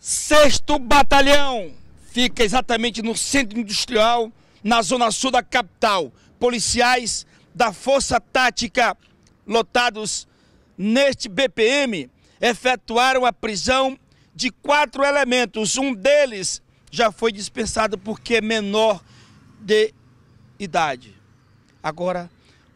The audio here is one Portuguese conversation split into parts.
Sexto Batalhão fica exatamente no centro industrial, na zona sul da capital. Policiais da Força Tática lotados neste BPM efetuaram a prisão de quatro elementos. Um deles já foi dispensado porque é menor de idade. Agora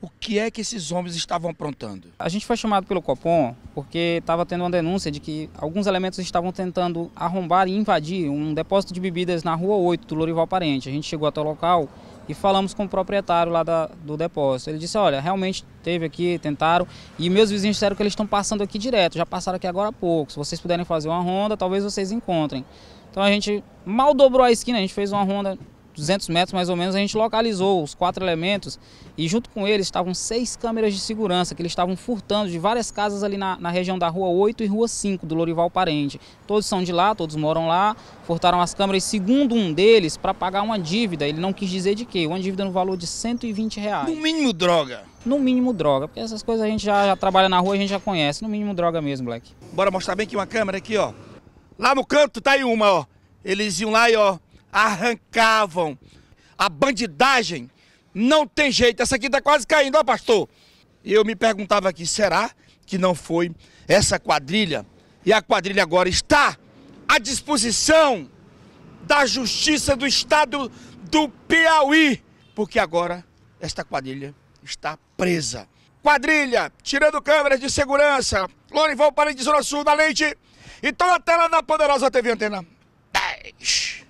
o que é que esses homens estavam aprontando? A gente foi chamado pelo Copom porque estava tendo uma denúncia de que alguns elementos estavam tentando arrombar e invadir um depósito de bebidas na Rua 8 do Lorival Parente. A gente chegou até o local e falamos com o proprietário lá da, do depósito. Ele disse, olha, realmente teve aqui, tentaram, e meus vizinhos disseram que eles estão passando aqui direto, já passaram aqui agora há pouco. Se vocês puderem fazer uma ronda, talvez vocês encontrem. Então a gente mal dobrou a esquina, a gente fez uma ronda 200 metros mais ou menos, a gente localizou os quatro elementos e junto com eles estavam seis câmeras de segurança que eles estavam furtando de várias casas ali na, na, região da Rua 8 e Rua 5 do Lorival Parente. Todos são de lá, todos moram lá, furtaram as câmeras, segundo um deles, para pagar uma dívida. Ele não quis dizer de quê, uma dívida no valor de 120 reais. No mínimo droga. No mínimo droga, porque essas coisas a gente já, já trabalha na rua, a gente já conhece. No mínimo droga mesmo, Black. Bora mostrar bem aqui uma câmera aqui, ó. Lá no canto tá aí uma, ó. Eles iam lá e ó, arrancavam. A bandidagem não tem jeito. Essa aqui está quase caindo, ó, pastor. E eu me perguntava aqui, será que não foi essa quadrilha? E a quadrilha agora está à disposição da Justiça do Estado do Piauí, porque agora esta quadrilha está presa. Quadrilha, tirando câmeras de segurança, Lorival Parede Zona Sul da Leite e toda a tela da poderosa TV Antena 10.